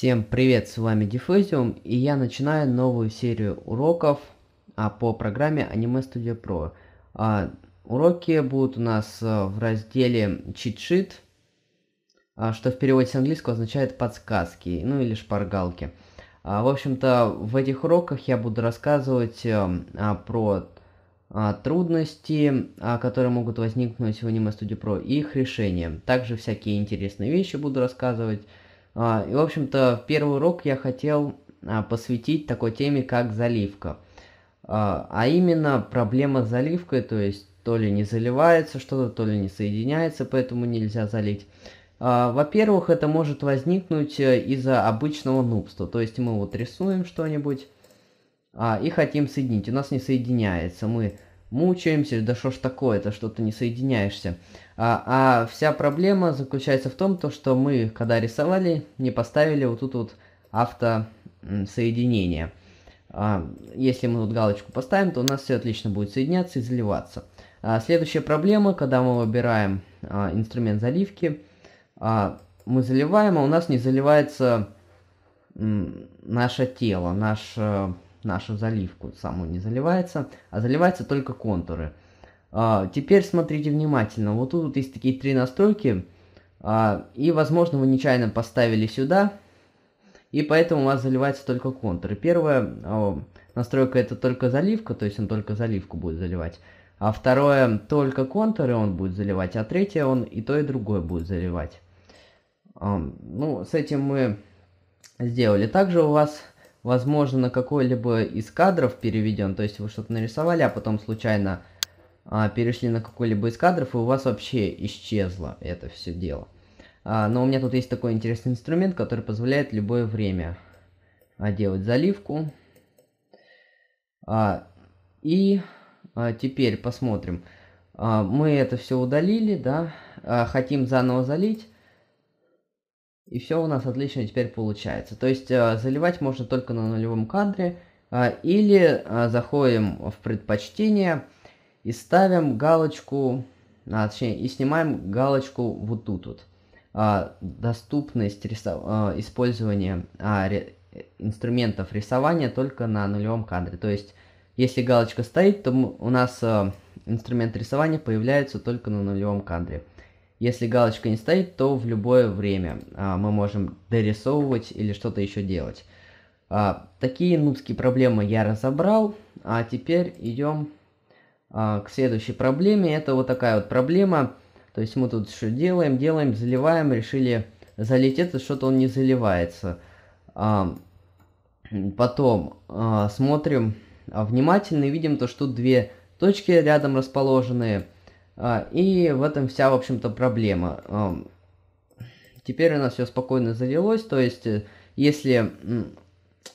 Всем привет, с вами Diffusium, и я начинаю новую серию уроков а, по программе Anime Studio Pro. А, уроки будут у нас а, в разделе чит-шит, а, что в переводе с английского означает подсказки, ну или шпаргалки. А, в общем-то, в этих уроках я буду рассказывать э, а, про а, трудности, а, которые могут возникнуть в Anime Studio Pro, и их решения, Также всякие интересные вещи буду рассказывать, а, и, в общем-то, первый урок я хотел а, посвятить такой теме, как заливка. А, а именно проблема с заливкой, то есть то ли не заливается что-то, то ли не соединяется, поэтому нельзя залить. Во-первых, это может возникнуть э, из-за обычного нубства. То есть мы вот рисуем что-нибудь и хотим соединить. У нас не соединяется. Мы мучаемся, да что ж такое это что ты не соединяешься. А, а вся проблема заключается в том, то, что мы, когда рисовали, не поставили вот тут вот автосоединение. А, если мы тут галочку поставим, то у нас все отлично будет соединяться и заливаться. А, следующая проблема, когда мы выбираем а, инструмент заливки, а, мы заливаем, а у нас не заливается м, наше тело, наш э, нашу заливку. саму не заливается, а заливается только контуры. А, теперь смотрите внимательно. Вот тут есть такие три настройки. А, и, возможно, вы нечаянно поставили сюда. И поэтому у вас заливается только контуры. Первая о, настройка это только заливка, то есть он только заливку будет заливать. А второе только контуры он будет заливать. А третье он и то, и другое будет заливать. А, ну, с этим мы сделали. Также у вас возможно, на какой-либо из кадров переведен, то есть вы что-то нарисовали, а потом случайно а, перешли на какой-либо из кадров, и у вас вообще исчезло это все дело. А, но у меня тут есть такой интересный инструмент, который позволяет любое время а, делать заливку. А, и а, теперь посмотрим. А, мы это все удалили, да, а, хотим заново залить. И все у нас отлично теперь получается. То есть э, заливать можно только на нулевом кадре. Э, или э, заходим в предпочтение и ставим галочку, а, точнее, и снимаем галочку вот тут вот. А, доступность рисов... а, использования а, ре... инструментов рисования только на нулевом кадре. То есть, если галочка стоит, то у нас а, инструмент рисования появляется только на нулевом кадре. Если галочка не стоит, то в любое время а, мы можем дорисовывать или что-то еще делать. А, такие нубские проблемы я разобрал, а теперь идем а, к следующей проблеме. Это вот такая вот проблема. То есть мы тут что делаем, делаем, заливаем, решили залить это, что-то он не заливается. А, потом а, смотрим а, внимательно и видим то, что две точки рядом расположенные – а, и в этом вся, в общем-то, проблема. Теперь у нас все спокойно залилось, то есть э, если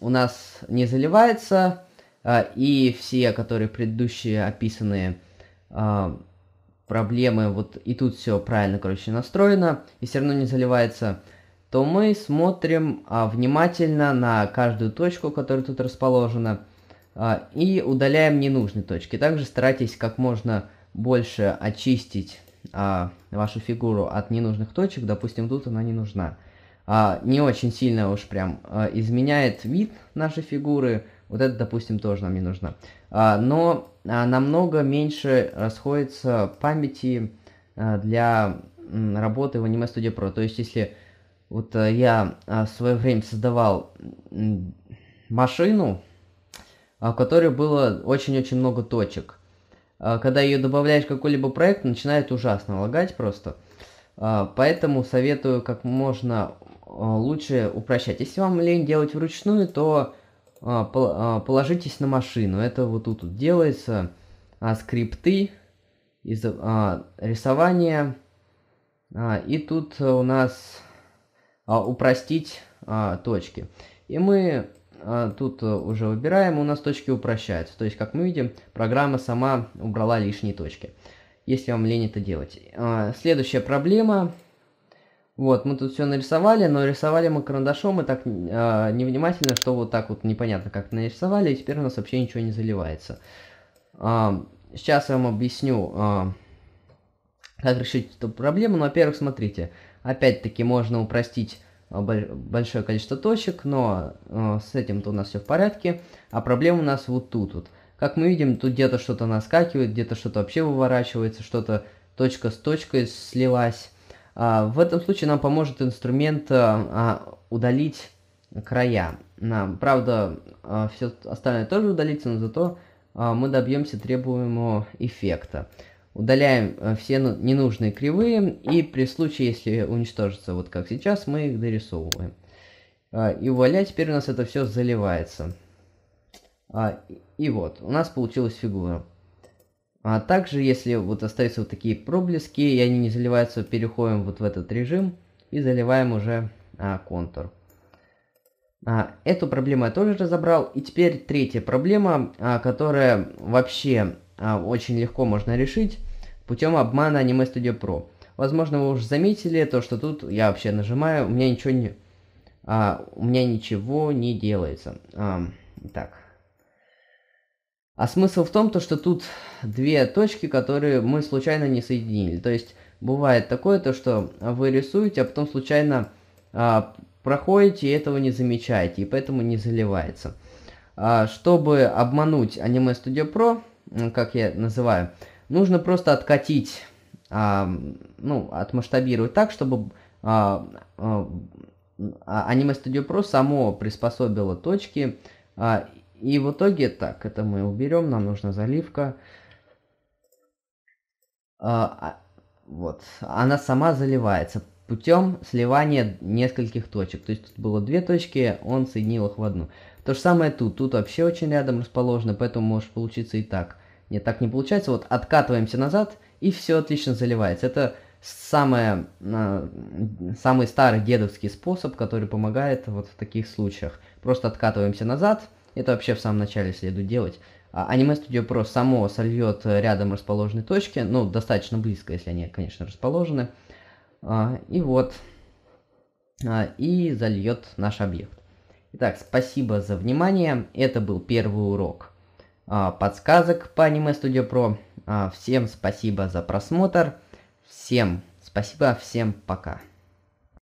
у нас не заливается, а, и все, которые предыдущие описанные а, проблемы, вот и тут все правильно, короче, настроено, и все равно не заливается, то мы смотрим внимательно на каждую точку, которая тут расположена, и удаляем ненужные точки. Также старайтесь как можно больше очистить а, вашу фигуру от ненужных точек, допустим, тут она не нужна. А, не очень сильно уж прям а, изменяет вид нашей фигуры, вот это, допустим, тоже нам не нужно. А, но а, намного меньше расходится памяти а, для работы в Anime Studio Pro. То есть, если вот а, я а, в свое время создавал м, машину, а, в которой было очень-очень много точек – а, когда ее добавляешь в какой-либо проект, начинает ужасно лагать просто. А, поэтому советую как можно а, лучше упрощать. Если вам лень делать вручную, то положитесь на машину. Это вот тут вот делается. А, скрипты, из, а, рисование. А, и тут у нас а, упростить а, точки. И мы а, тут э, уже выбираем, у нас точки упрощаются. То есть, как мы видим, программа сама убрала лишние точки, если вам лень это делать. А, следующая проблема. Вот, мы тут все нарисовали, но рисовали мы карандашом и так а, невнимательно, что вот так вот непонятно как нарисовали, и теперь у нас вообще ничего не заливается. сейчас я вам объясню, как решить эту проблему. Но, ну, во-первых, смотрите, опять-таки можно упростить Э, большое количество точек, но э, с этим-то у нас все в порядке, а проблема у нас вот тут вот. Как мы видим, тут где-то что-то наскакивает, где-то что-то вообще выворачивается, что-то точка с точкой слилась. А, в этом случае нам поможет инструмент э, а, удалить края. Правда, все остальное тоже удалится, но зато мы добьемся требуемого эффекта. Удаляем э, все ну, ненужные кривые, и при случае, если уничтожится вот как сейчас, мы их дорисовываем. А, и вуаля, теперь у нас это все заливается. А, и вот, у нас получилась фигура. А также, если вот остаются вот такие проблески, и они не заливаются, переходим вот в этот режим и заливаем уже а, контур. А, эту проблему я тоже разобрал. И теперь третья проблема, а, которая вообще а, очень легко можно решить путем обмана Anime Studio Pro. Возможно, вы уже заметили то, что тут я вообще нажимаю, у меня ничего не... А, у меня ничего не делается. А, так. А смысл в том, то, что тут две точки, которые мы случайно не соединили. То есть бывает такое, то, что вы рисуете, а потом случайно а, проходите и этого не замечаете, и поэтому не заливается. А, чтобы обмануть Anime Studio Pro, как я называю, Нужно просто откатить, а, ну, отмасштабировать так, чтобы а, а, а, Anime Studio Pro само приспособило точки. А, и в итоге, так, это мы уберем, нам нужна заливка. А, а, вот, она сама заливается путем сливания нескольких точек. То есть тут было две точки, он соединил их в одну. То же самое тут. Тут вообще очень рядом расположено, поэтому может получиться и так. Нет, так не получается. Вот откатываемся назад, и все отлично заливается. Это самое, а, самый старый дедовский способ, который помогает вот в таких случаях. Просто откатываемся назад. Это вообще в самом начале следует делать. Аниме Studio Pro само сольет рядом расположенные точки, ну, достаточно близко, если они, конечно, расположены. А, и вот, а, и зальет наш объект. Итак, спасибо за внимание. Это был первый урок а, подсказок по Anime Studio Pro. А, всем спасибо за просмотр. Всем спасибо, всем пока.